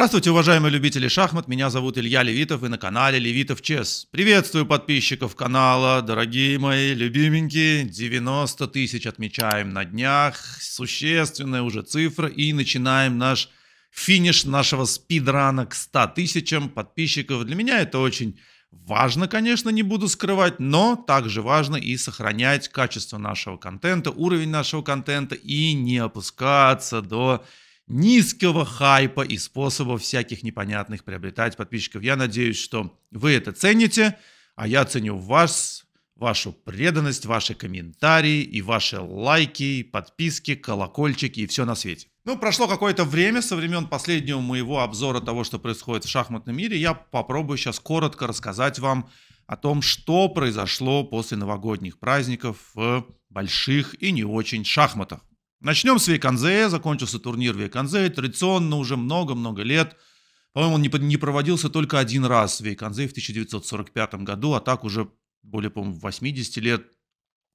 Здравствуйте, уважаемые любители шахмат, меня зовут Илья Левитов и на канале Левитов Чес. Приветствую подписчиков канала, дорогие мои любименькие, 90 тысяч отмечаем на днях, существенная уже цифра и начинаем наш финиш нашего спидрана к 100 тысячам подписчиков. Для меня это очень важно, конечно, не буду скрывать, но также важно и сохранять качество нашего контента, уровень нашего контента и не опускаться до низкого хайпа и способов всяких непонятных приобретать подписчиков. Я надеюсь, что вы это цените, а я ценю вас, вашу преданность, ваши комментарии и ваши лайки, подписки, колокольчики и все на свете. Ну, прошло какое-то время со времен последнего моего обзора того, что происходит в шахматном мире. Я попробую сейчас коротко рассказать вам о том, что произошло после новогодних праздников в больших и не очень шахматах. Начнем с Виканзе. Закончился турнир Виканзе. Традиционно уже много-много лет. По-моему, он не, проводился только один раз в Виканзе в 1945 году, а так уже более, по-моему, 80 лет.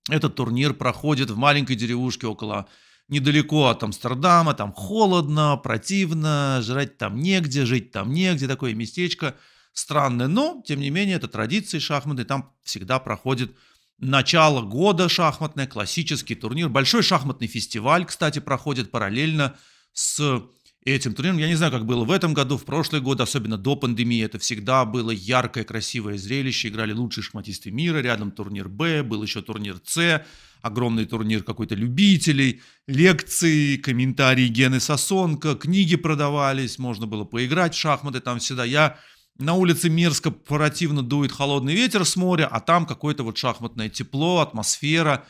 Этот турнир проходит в маленькой деревушке около недалеко от Амстердама, там холодно, противно, жрать там негде, жить там негде, такое местечко странное, но, тем не менее, это традиции шахматы, там всегда проходит начало года шахматное, классический турнир. Большой шахматный фестиваль, кстати, проходит параллельно с этим турниром. Я не знаю, как было в этом году, в прошлый год, особенно до пандемии, это всегда было яркое, красивое зрелище. Играли лучшие шахматисты мира, рядом турнир Б, был еще турнир С, огромный турнир какой-то любителей, лекции, комментарии Гены Сосонка, книги продавались, можно было поиграть в шахматы там всегда. Я на улице мерзко противно дует холодный ветер с моря, а там какое-то вот шахматное тепло, атмосфера.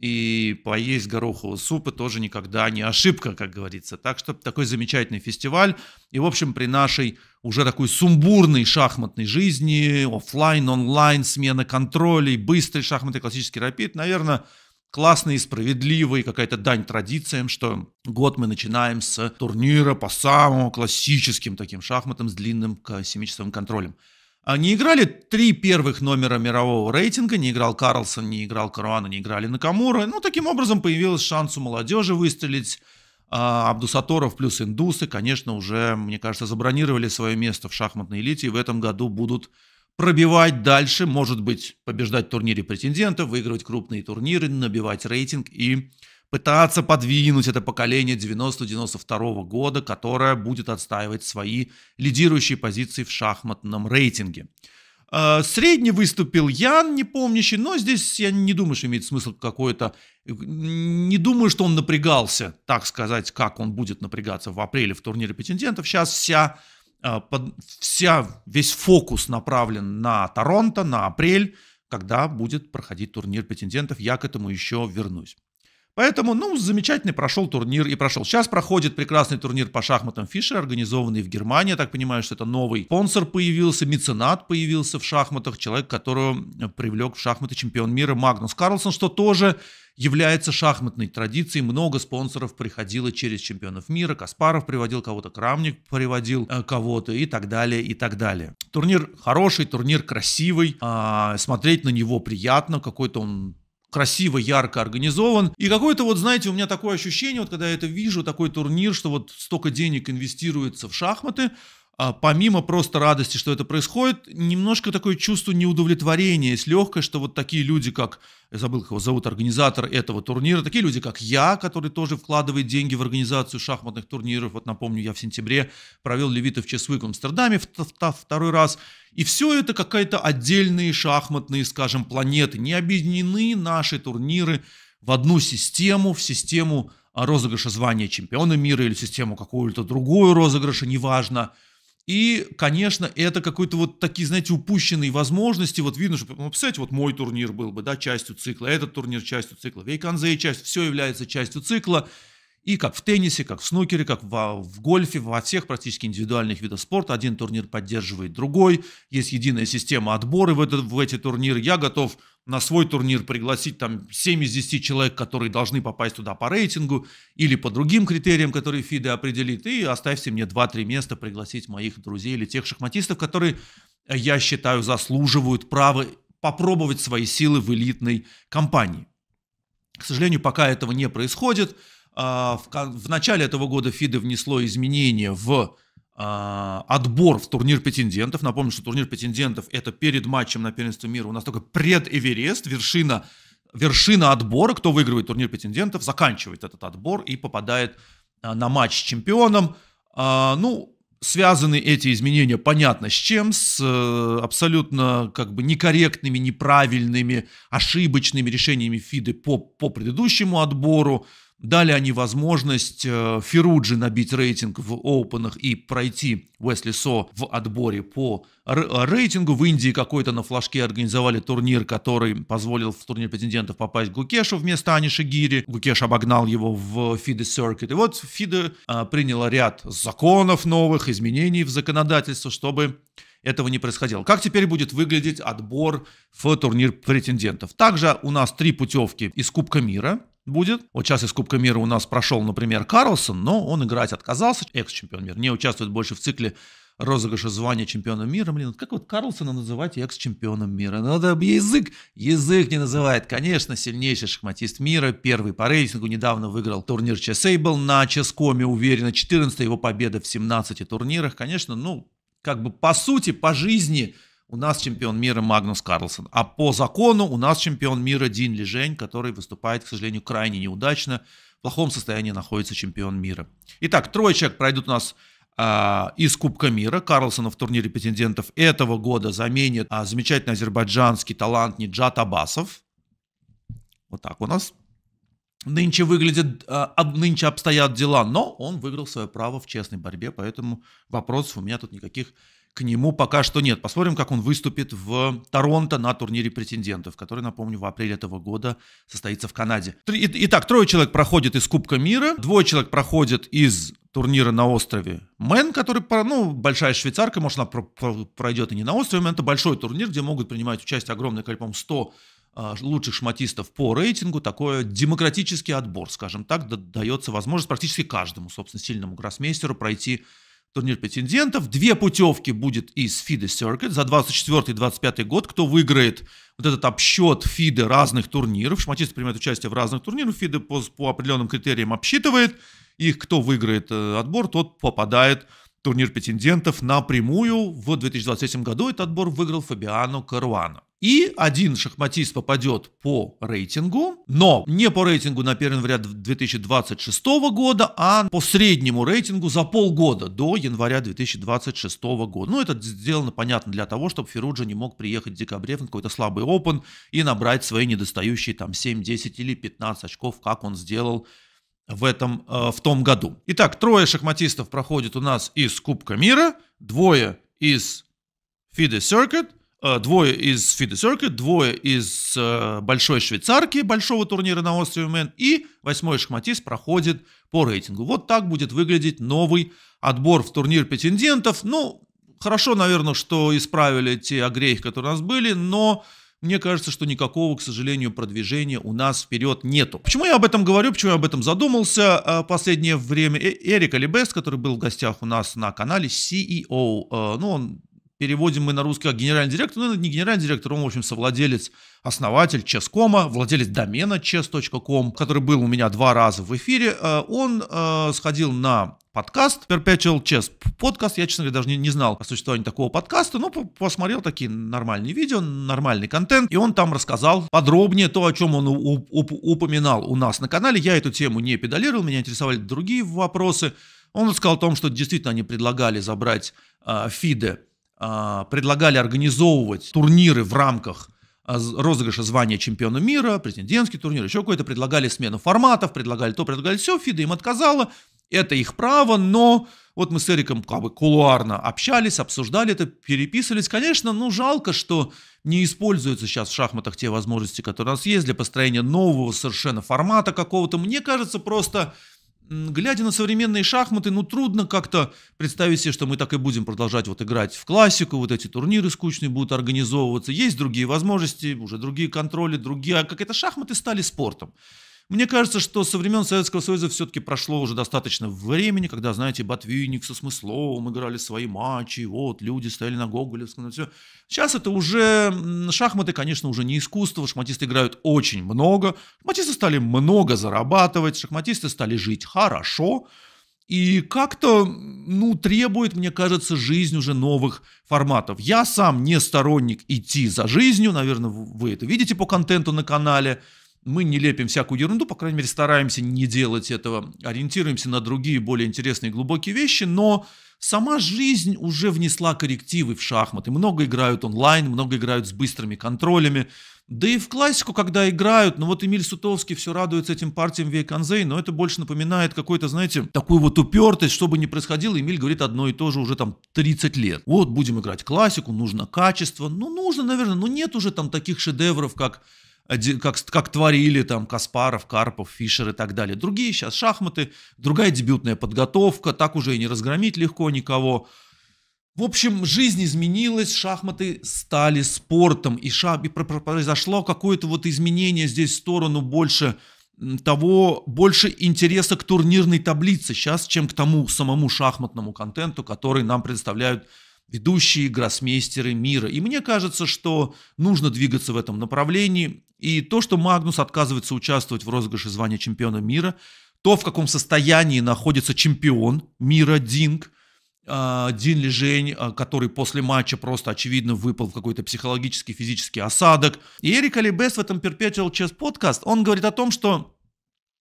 И поесть горохового супа тоже никогда не ошибка, как говорится. Так что такой замечательный фестиваль. И, в общем, при нашей уже такой сумбурной шахматной жизни, офлайн, онлайн, смена контролей, быстрый шахматы, классический рапид, наверное, классный, справедливый, какая-то дань традициям, что год мы начинаем с турнира по самым классическим таким шахматам с длинным 7 контролем. А не играли три первых номера мирового рейтинга, не играл Карлсон, не играл Каруана, не играли Накамура. Ну, таким образом появился шанс у молодежи выстрелить. А Абдусаторов плюс индусы, конечно, уже, мне кажется, забронировали свое место в шахматной элите и в этом году будут пробивать дальше, может быть, побеждать в турнире претендентов, выигрывать крупные турниры, набивать рейтинг и пытаться подвинуть это поколение 90-92 года, которое будет отстаивать свои лидирующие позиции в шахматном рейтинге. Э, средний выступил Ян, не помнящий, но здесь я не думаю, что имеет смысл какой-то... Не думаю, что он напрягался, так сказать, как он будет напрягаться в апреле в турнире претендентов. Сейчас вся Э, под, вся, весь фокус направлен на Торонто, на апрель, когда будет проходить турнир претендентов. Я к этому еще вернусь. Поэтому, ну, замечательный прошел турнир и прошел. Сейчас проходит прекрасный турнир по шахматам Фишер, организованный в Германии. Я так понимаю, что это новый спонсор появился, меценат появился в шахматах, человек, которого э, привлек в шахматы чемпион мира Магнус Карлсон, что тоже является шахматной традицией. Много спонсоров приходило через чемпионов мира. Каспаров приводил кого-то, Крамник приводил э, кого-то и так далее, и так далее. Турнир хороший, турнир красивый. А, смотреть на него приятно. Какой-то он красиво, ярко организован. И какое-то вот, знаете, у меня такое ощущение, вот когда я это вижу, такой турнир, что вот столько денег инвестируется в шахматы, а помимо просто радости, что это происходит, немножко такое чувство неудовлетворения есть легкое, что вот такие люди, как, я забыл, как его зовут организатор этого турнира, такие люди, как я, который тоже вкладывает деньги в организацию шахматных турниров. Вот напомню, я в сентябре провел Левитов Чесвик в Амстердаме второй раз – и все это какая-то отдельные шахматные, скажем, планеты. Не объединены наши турниры в одну систему, в систему а, розыгрыша звания чемпиона мира или систему какую-то другую розыгрыша, неважно. И, конечно, это какой-то вот такие, знаете, упущенные возможности. Вот видно, что, ну, представляете, вот мой турнир был бы, да, частью цикла, этот турнир частью цикла, Вейканзе часть, все является частью цикла. И как в теннисе, как в снукере, как в, в гольфе, во всех практически индивидуальных видах спорта один турнир поддерживает другой. Есть единая система отбора в, этот в эти турниры. Я готов на свой турнир пригласить там 7 из 10 человек, которые должны попасть туда по рейтингу или по другим критериям, которые ФИДе определит. И оставьте мне 2-3 места пригласить моих друзей или тех шахматистов, которые, я считаю, заслуживают права попробовать свои силы в элитной компании. К сожалению, пока этого не происходит – а, в, в начале этого года ФИДе внесло изменения в а, отбор в турнир претендентов. Напомню, что турнир претендентов – это перед матчем на первенство мира у нас только пред-Эверест, вершина, вершина отбора. Кто выигрывает турнир претендентов, заканчивает этот отбор и попадает а, на матч с чемпионом. Ну, связаны эти изменения, понятно, с чем? С э, абсолютно как бы некорректными, неправильными, ошибочными решениями ФИДы по, по предыдущему отбору. Дали они возможность э, Фируджи набить рейтинг в оупенах и пройти Уэсли Со в отборе по э, рейтингу. В Индии какой-то на флажке организовали турнир, который позволил в турнир претендентов попасть Гукешу вместо Аниши Гири. Гукеш обогнал его в Фиде Circuit. И вот Фиде э, приняла ряд законов новых, изменений в законодательство, чтобы этого не происходило. Как теперь будет выглядеть отбор в турнир претендентов? Также у нас три путевки из Кубка мира будет. Вот сейчас из Кубка мира у нас прошел, например, Карлсон, но он играть отказался, экс-чемпион мира, не участвует больше в цикле розыгрыша звания чемпиона мира. Блин, как вот Карлсона называть экс-чемпионом мира? Надо бы язык, язык не называет. Конечно, сильнейший шахматист мира, первый по рейтингу, недавно выиграл турнир Чесейбл на Ческоме, уверенно, 14 его победа в 17 турнирах. Конечно, ну, как бы по сути, по жизни – у нас чемпион мира Магнус Карлсон. А по закону у нас чемпион мира Дин Лежень, который выступает, к сожалению, крайне неудачно. В плохом состоянии находится чемпион мира. Итак, трое человек пройдут у нас э, из Кубка мира. Карлсона в турнире претендентов этого года заменит э, замечательный азербайджанский талант Ниджат Абасов. Вот так у нас нынче выглядит, э, нынче обстоят дела, но он выиграл свое право в честной борьбе, поэтому вопросов у меня тут никаких к нему пока что нет. Посмотрим, как он выступит в Торонто на турнире претендентов, который, напомню, в апреле этого года состоится в Канаде. Итак, трое человек проходит из Кубка мира, двое человек проходят из турнира на острове Мэн, который, ну, большая швейцарка, может, она пройдет и не на острове Мэн, это большой турнир, где могут принимать участие огромное количество, по моему 100 а, лучших шматистов по рейтингу, такой демократический отбор, скажем так, дается возможность практически каждому, собственно, сильному гроссмейстеру пройти турнир претендентов. Две путевки будет из FIDE Circuit за 24-25 год. Кто выиграет вот этот обсчет FIDE разных турниров, шматисты принимают участие в разных турнирах, FIDE по, по определенным критериям обсчитывает их, кто выиграет э, отбор, тот попадает турнир претендентов напрямую. В 2023 году этот отбор выиграл Фабиано Каруана. И один шахматист попадет по рейтингу, но не по рейтингу на первый ряд 2026 года, а по среднему рейтингу за полгода до января 2026 года. Ну, это сделано, понятно, для того, чтобы Феруджа не мог приехать в декабре в какой-то слабый опен и набрать свои недостающие там 7, 10 или 15 очков, как он сделал в, этом, э, в том году. Итак, трое шахматистов проходят у нас из Кубка мира, двое из FIDE э, Circuit, двое из FIDE Circuit, двое из Большой Швейцарки, большого турнира на острове Мэн, и восьмой шахматист проходит по рейтингу. Вот так будет выглядеть новый отбор в турнир претендентов. Ну, хорошо, наверное, что исправили те огрехи, которые у нас были, но мне кажется, что никакого, к сожалению, продвижения у нас вперед нету. Почему я об этом говорю, почему я об этом задумался э, в последнее время? Э, Эрик Алибест, который был в гостях у нас на канале, CEO, э, ну, он переводим мы на русский как генеральный директор, ну, не генеральный директор, он, в общем, совладелец, основатель Ческома, владелец домена chess.com, который был у меня два раза в эфире, э, он э, сходил на подкаст Perpetual Chess. Подкаст, я, честно говоря, даже не, не знал о существовании такого подкаста, но посмотрел такие нормальные видео, нормальный контент, и он там рассказал подробнее то, о чем он уп уп упоминал у нас на канале. Я эту тему не педалировал, меня интересовали другие вопросы. Он сказал о том, что действительно они предлагали забрать э, фиде а, предлагали организовывать турниры в рамках а, розыгрыша звания чемпиона мира, президентский турнир, еще какой-то, предлагали смену форматов, предлагали то, предлагали все, ФИДа им отказала, это их право, но вот мы с Эриком как бы кулуарно общались, обсуждали это, переписывались. Конечно, ну жалко, что не используются сейчас в шахматах те возможности, которые у нас есть для построения нового совершенно формата какого-то. Мне кажется, просто глядя на современные шахматы, ну трудно как-то представить себе, что мы так и будем продолжать вот играть в классику, вот эти турниры скучные будут организовываться. Есть другие возможности, уже другие контроли, другие... А как это шахматы стали спортом. Мне кажется, что со времен Советского Союза все-таки прошло уже достаточно времени, когда, знаете, Ботвинник со Смысловым играли свои матчи, вот, люди стояли на Гоголевском, все. Сейчас это уже, шахматы, конечно, уже не искусство, шахматисты играют очень много, шахматисты стали много зарабатывать, шахматисты стали жить хорошо, и как-то, ну, требует, мне кажется, жизнь уже новых форматов. Я сам не сторонник идти за жизнью, наверное, вы это видите по контенту на канале, мы не лепим всякую ерунду, по крайней мере, стараемся не делать этого, ориентируемся на другие, более интересные, глубокие вещи, но сама жизнь уже внесла коррективы в шахматы. Много играют онлайн, много играют с быстрыми контролями. Да и в классику, когда играют, ну вот Эмиль Сутовский все радуется этим партиям Вейканзей, но это больше напоминает какой-то, знаете, такую вот упертость, что бы ни происходило, Эмиль говорит одно и то же уже там 30 лет. Вот, будем играть классику, нужно качество, ну нужно, наверное, но нет уже там таких шедевров, как как, как творили там Каспаров, Карпов, Фишер и так далее. Другие сейчас шахматы, другая дебютная подготовка, так уже и не разгромить легко никого. В общем, жизнь изменилась, шахматы стали спортом, и, ша и произошло какое-то вот изменение здесь в сторону больше того, больше интереса к турнирной таблице сейчас, чем к тому самому шахматному контенту, который нам предоставляют ведущие гроссмейстеры мира. И мне кажется, что нужно двигаться в этом направлении. И то, что Магнус отказывается участвовать в розыгрыше звания чемпиона мира, то, в каком состоянии находится чемпион мира Динг, а, Дин Лежень, а, который после матча просто, очевидно, выпал в какой-то психологический, физический осадок. И Эрик Алибес в этом Perpetual Chess Podcast, он говорит о том, что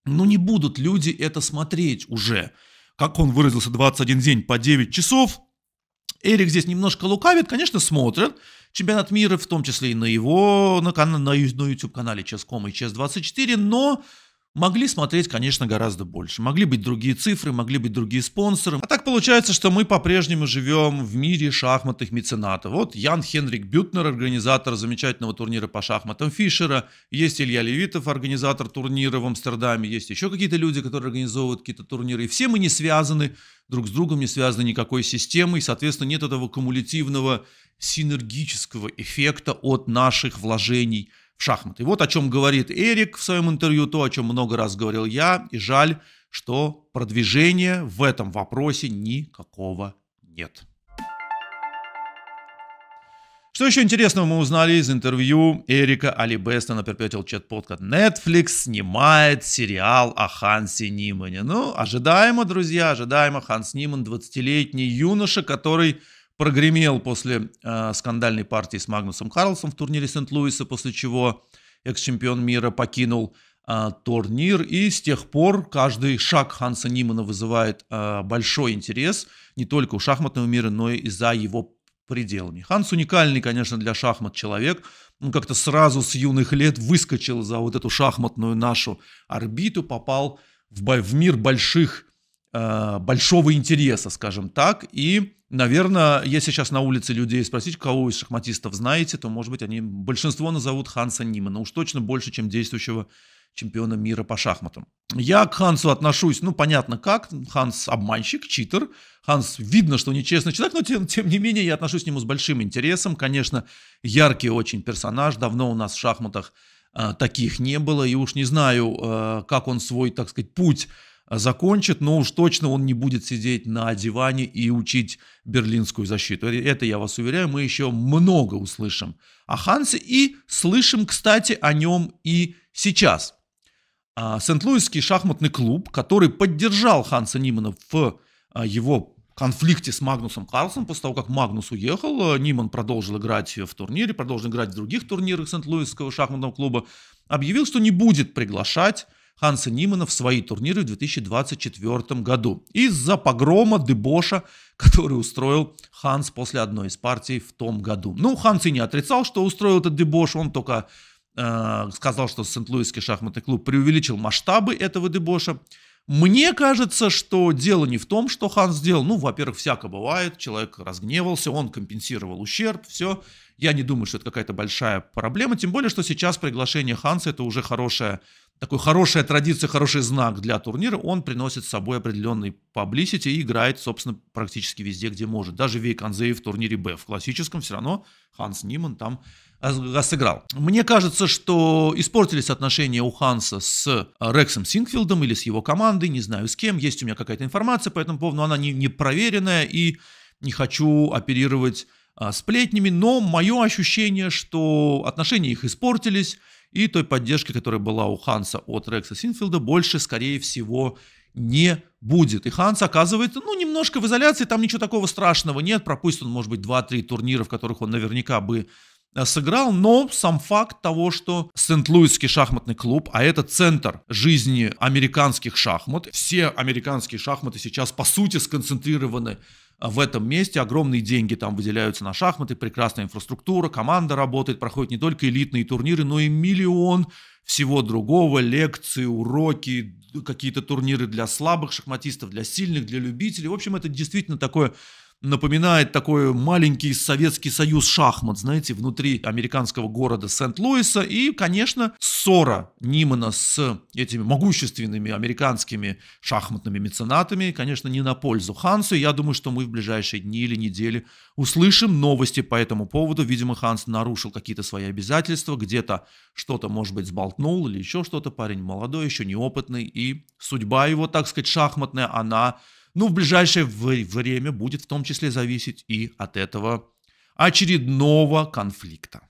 ну не будут люди это смотреть уже. Как он выразился, 21 день по 9 часов. Эрик здесь немножко лукавит, конечно, смотрят, чемпионат мира, в том числе и на его, на, кан- на YouTube-канале Chess.com и chess 24 но могли смотреть, конечно, гораздо больше. Могли быть другие цифры, могли быть другие спонсоры. А так получается, что мы по-прежнему живем в мире шахматных меценатов. Вот Ян Хенрик Бютнер, организатор замечательного турнира по шахматам Фишера. Есть Илья Левитов, организатор турнира в Амстердаме. Есть еще какие-то люди, которые организовывают какие-то турниры. И все мы не связаны друг с другом, не связаны никакой системой. Соответственно, нет этого кумулятивного синергического эффекта от наших вложений в шахматы. Вот о чем говорит Эрик в своем интервью, то, о чем много раз говорил я, и жаль, что продвижения в этом вопросе никакого нет. Что еще интересного мы узнали из интервью Эрика Алибеста на Perpetual Chat Podcast. Netflix снимает сериал о Хансе Нимане. Ну, ожидаемо, друзья, ожидаемо. Ханс Ниман, 20-летний юноша, который прогремел после э, скандальной партии с Магнусом Карлсом в турнире Сент-Луиса, после чего экс-чемпион мира покинул э, турнир. И с тех пор каждый шаг Ханса Нимана вызывает э, большой интерес не только у шахматного мира, но и за его пределами. Ханс уникальный, конечно, для шахмат человек. Он как-то сразу с юных лет выскочил за вот эту шахматную нашу орбиту, попал в, в мир больших Э, большого интереса, скажем так. И, наверное, если сейчас на улице людей спросить, кого из шахматистов знаете, то, может быть, они большинство назовут Ханса Нимана. Уж точно больше, чем действующего чемпиона мира по шахматам. Я к Хансу отношусь, ну, понятно как. Ханс обманщик, читер. Ханс, видно, что нечестный человек, но тем, тем не менее я отношусь к нему с большим интересом. Конечно, яркий очень персонаж. Давно у нас в шахматах э, таких не было. И уж не знаю, э, как он свой, так сказать, путь закончит, но уж точно он не будет сидеть на диване и учить берлинскую защиту. Э, это, я вас уверяю, мы еще много услышим о Хансе и слышим, кстати, о нем и сейчас. А, Сент-Луисский шахматный клуб, который поддержал Ханса Нимана в а, его конфликте с Магнусом Карлсом. После того, как Магнус уехал, а, Ниман продолжил играть в турнире, продолжил играть в других турнирах Сент-Луисского шахматного клуба. Объявил, что не будет приглашать Ханса Нимана в свои турниры в 2024 году из-за погрома дебоша, который устроил Ханс после одной из партий в том году. Ну, Ханс и не отрицал, что устроил этот дебош, он только э, сказал, что Сент-Луисский шахматный клуб преувеличил масштабы этого дебоша. Мне кажется, что дело не в том, что Хан сделал. Ну, во-первых, всяко бывает. Человек разгневался, он компенсировал ущерб, все. Я не думаю, что это какая-то большая проблема. Тем более, что сейчас приглашение Ханса это уже хорошая, такой хорошая традиция, хороший знак для турнира. Он приносит с собой определенный паблисити и играет, собственно, практически везде, где может. Даже Вейк Анзеев в турнире Б в классическом все равно Ханс Ниман там а, сыграл. Мне кажется, что испортились отношения у Ханса с а, Рексом Синкфилдом или с его командой, не знаю с кем, есть у меня какая-то информация по этому поводу, но она не, не проверенная и не хочу оперировать а, сплетнями, но мое ощущение, что отношения их испортились, и той поддержки, которая была у Ханса от Рекса Синфилда, больше, скорее всего, не будет. И Ханс оказывается, ну, немножко в изоляции, там ничего такого страшного нет. Пропустит он, может быть, 2-3 турнира, в которых он наверняка бы Э, сыграл, но сам факт того, что Сент-Луисский шахматный клуб, а это центр жизни американских шахмат, все американские шахматы сейчас по сути сконцентрированы э, в этом месте, огромные деньги там выделяются на шахматы, прекрасная инфраструктура, команда работает, проходят не только элитные турниры, но и миллион всего другого, лекции, уроки, какие-то турниры для слабых шахматистов, для сильных, для любителей. В общем, это действительно такое напоминает такой маленький Советский Союз шахмат, знаете, внутри американского города Сент-Луиса. И, конечно, ссора Нимана с этими могущественными американскими шахматными меценатами, конечно, не на пользу Хансу. Я думаю, что мы в ближайшие дни или недели услышим новости по этому поводу. Видимо, Ханс нарушил какие-то свои обязательства, где-то что-то, может быть, сболтнул или еще что-то. Парень молодой, еще неопытный, и судьба его, так сказать, шахматная, она ну, в ближайшее время будет в том числе зависеть и от этого очередного конфликта.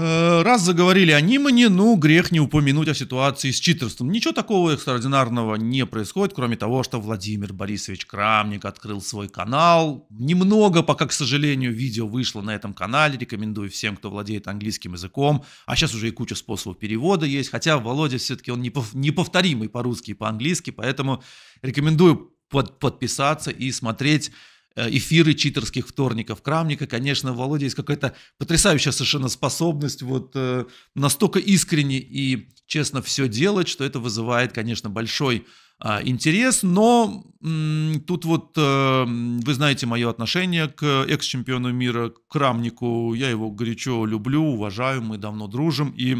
Э, раз заговорили о Нимане, ну, грех не упомянуть о ситуации с читерством. Ничего такого экстраординарного не происходит, кроме того, что Владимир Борисович Крамник открыл свой канал. Немного, пока, к сожалению, видео вышло на этом канале. Рекомендую всем, кто владеет английским языком. А сейчас уже и куча способов перевода есть. Хотя Володя все-таки он неповторимый по-русски и по-английски, поэтому рекомендую под подписаться и смотреть Э, эфиры читерских вторников Крамника. Конечно, Володя есть какая-то потрясающая совершенно способность вот э, настолько искренне и честно все делать, что это вызывает, конечно, большой а, интерес. Но тут вот э, вы знаете мое отношение к экс-чемпиону мира Крамнику. Я его горячо люблю, уважаю, мы давно дружим и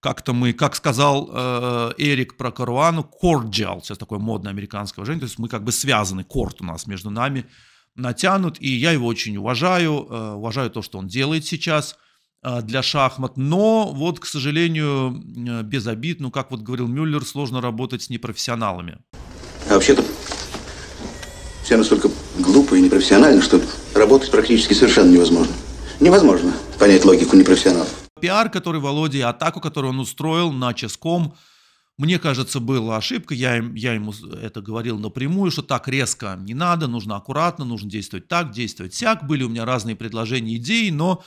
как-то мы, как сказал э, Эрик про Каруану, cordial, сейчас такое модное американское выражение, то есть мы как бы связаны, корт у нас между нами, натянут, и я его очень уважаю, э, уважаю то, что он делает сейчас э, для шахмат, но вот, к сожалению, э, без обид, ну, как вот говорил Мюллер, сложно работать с непрофессионалами. А вообще-то все настолько глупо и непрофессионально, что работать практически совершенно невозможно. Невозможно понять логику непрофессионалов. Пиар, который Володя, атаку, которую он устроил на Ческом – мне кажется, была ошибка, я, я ему это говорил напрямую, что так резко не надо, нужно аккуратно, нужно действовать так, действовать сяк. Были у меня разные предложения, идеи, но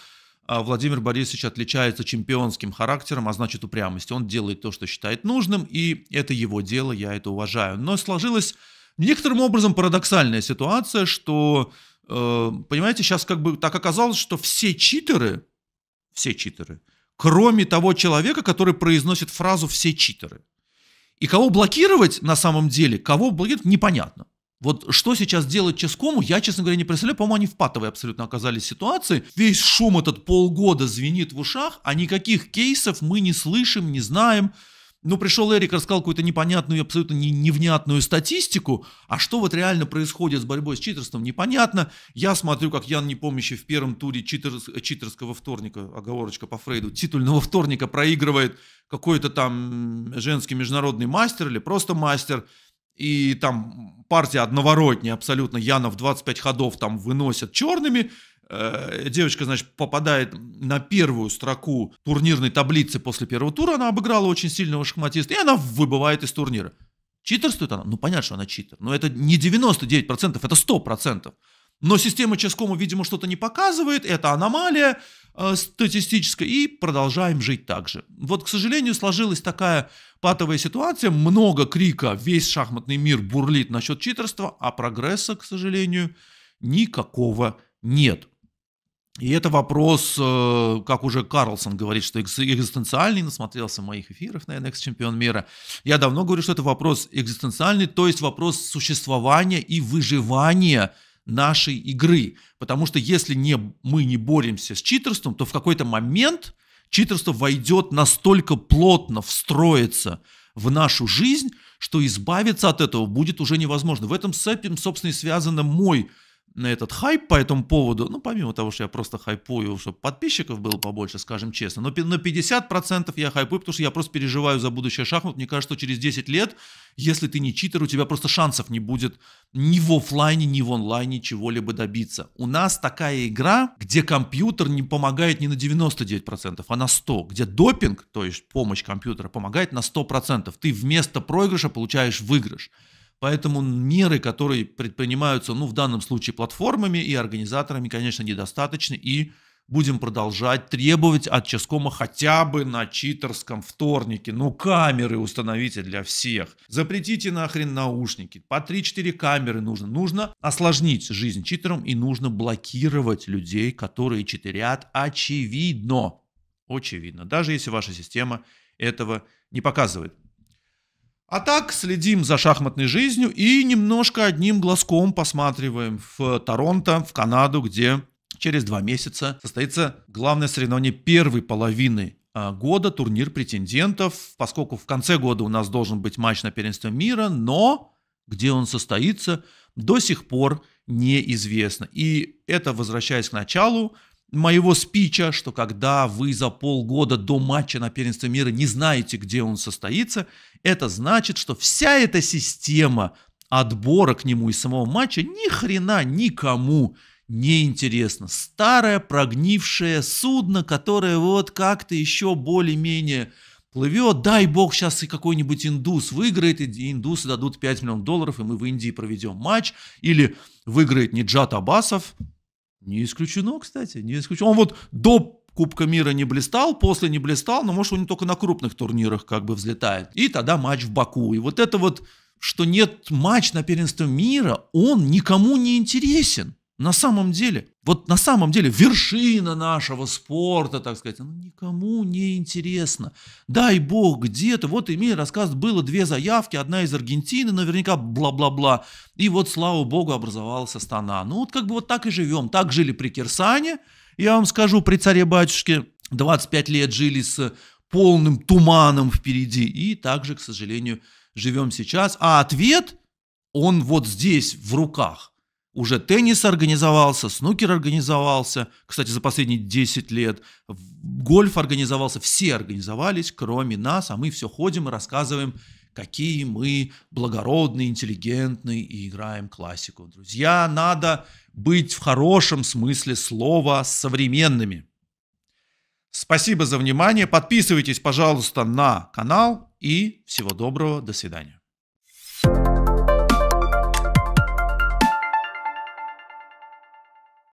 а, Владимир Борисович отличается чемпионским характером, а значит упрямостью. Он делает то, что считает нужным, и это его дело, я это уважаю. Но сложилась некоторым образом парадоксальная ситуация, что, э, понимаете, сейчас как бы так оказалось, что все читеры, все читеры, кроме того человека, который произносит фразу «все читеры». И кого блокировать на самом деле, кого блокировать, непонятно. Вот что сейчас делать Ческому, я, честно говоря, не представляю. По-моему, они в патовой абсолютно оказались ситуации. Весь шум этот полгода звенит в ушах, а никаких кейсов мы не слышим, не знаем ну, пришел Эрик, рассказал какую-то непонятную, абсолютно невнятную статистику, а что вот реально происходит с борьбой с читерством, непонятно. Я смотрю, как Ян Непомнящий в первом туре читерс, читерского вторника, оговорочка по Фрейду, титульного вторника проигрывает какой-то там женский международный мастер или просто мастер, и там партия одноворотняя абсолютно, Яна в 25 ходов там выносят черными, Э, девочка, значит, попадает на первую строку турнирной таблицы после первого тура, она обыграла очень сильного шахматиста, и она выбывает из турнира. Читерствует она? Ну, понятно, что она читер. Но это не 99%, это 100%. Но система Ческому, видимо, что-то не показывает, это аномалия э, статистическая, и продолжаем жить так же. Вот, к сожалению, сложилась такая патовая ситуация, много крика, весь шахматный мир бурлит насчет читерства, а прогресса, к сожалению, никакого нет. И это вопрос, э, как уже Карлсон говорит, что экзистенциальный, насмотрелся моих эфиров на NX чемпион мира. Я давно говорю, что это вопрос экзистенциальный, то есть вопрос существования и выживания нашей игры. Потому что если не, мы не боремся с читерством, то в какой-то момент читерство войдет настолько плотно, встроится в нашу жизнь, что избавиться от этого будет уже невозможно. В этом с этим, собственно, и связан мой на этот хайп по этому поводу, ну, помимо того, что я просто хайпую, чтобы подписчиков было побольше, скажем честно, но на 50% я хайпую, потому что я просто переживаю за будущее шахмат. Мне кажется, что через 10 лет, если ты не читер, у тебя просто шансов не будет ни в офлайне, ни в онлайне чего-либо добиться. У нас такая игра, где компьютер не помогает не на 99%, а на 100%, где допинг, то есть помощь компьютера, помогает на 100%. Ты вместо проигрыша получаешь выигрыш. Поэтому меры, которые предпринимаются, ну, в данном случае платформами и организаторами, конечно, недостаточны. И будем продолжать требовать от Ческома хотя бы на читерском вторнике. Ну, камеры установите для всех. Запретите нахрен наушники. По 3-4 камеры нужно. Нужно осложнить жизнь читерам и нужно блокировать людей, которые читерят очевидно. Очевидно. Даже если ваша система этого не показывает. А так следим за шахматной жизнью и немножко одним глазком посматриваем в Торонто, в Канаду, где через два месяца состоится главное соревнование первой половины а, года, турнир претендентов, поскольку в конце года у нас должен быть матч на первенство мира, но где он состоится, до сих пор неизвестно. И это, возвращаясь к началу моего спича, что когда вы за полгода до матча на первенство мира не знаете, где он состоится, это значит, что вся эта система отбора к нему и самого матча ни хрена никому не неинтересно. Старое прогнившее судно, которое вот как-то еще более-менее плывет. Дай бог, сейчас и какой-нибудь индус выиграет, и индусы дадут 5 миллионов долларов, и мы в Индии проведем матч. Или выиграет не Джат Абасов. Не исключено, кстати, не исключено. Он вот до Кубка мира не блистал, после не блистал, но, может, он него только на крупных турнирах как бы взлетает. И тогда матч в Баку. И вот это вот, что нет матч на первенство мира, он никому не интересен. На самом деле, вот на самом деле вершина нашего спорта, так сказать, она никому не интересна. Дай бог где-то, вот Эмиль рассказывает, было две заявки, одна из Аргентины, наверняка бла-бла-бла, и вот, слава богу, образовалась Астана. Ну вот как бы вот так и живем, так жили при Кирсане, я вам скажу, при царе-батюшке 25 лет жили с полным туманом впереди. И также, к сожалению, живем сейчас. А ответ, он вот здесь, в руках. Уже теннис организовался, снукер организовался, кстати, за последние 10 лет, гольф организовался, все организовались, кроме нас, а мы все ходим и рассказываем какие мы благородные, интеллигентные и играем классику. Друзья, надо быть в хорошем смысле слова современными. Спасибо за внимание. Подписывайтесь, пожалуйста, на канал и всего доброго. До свидания.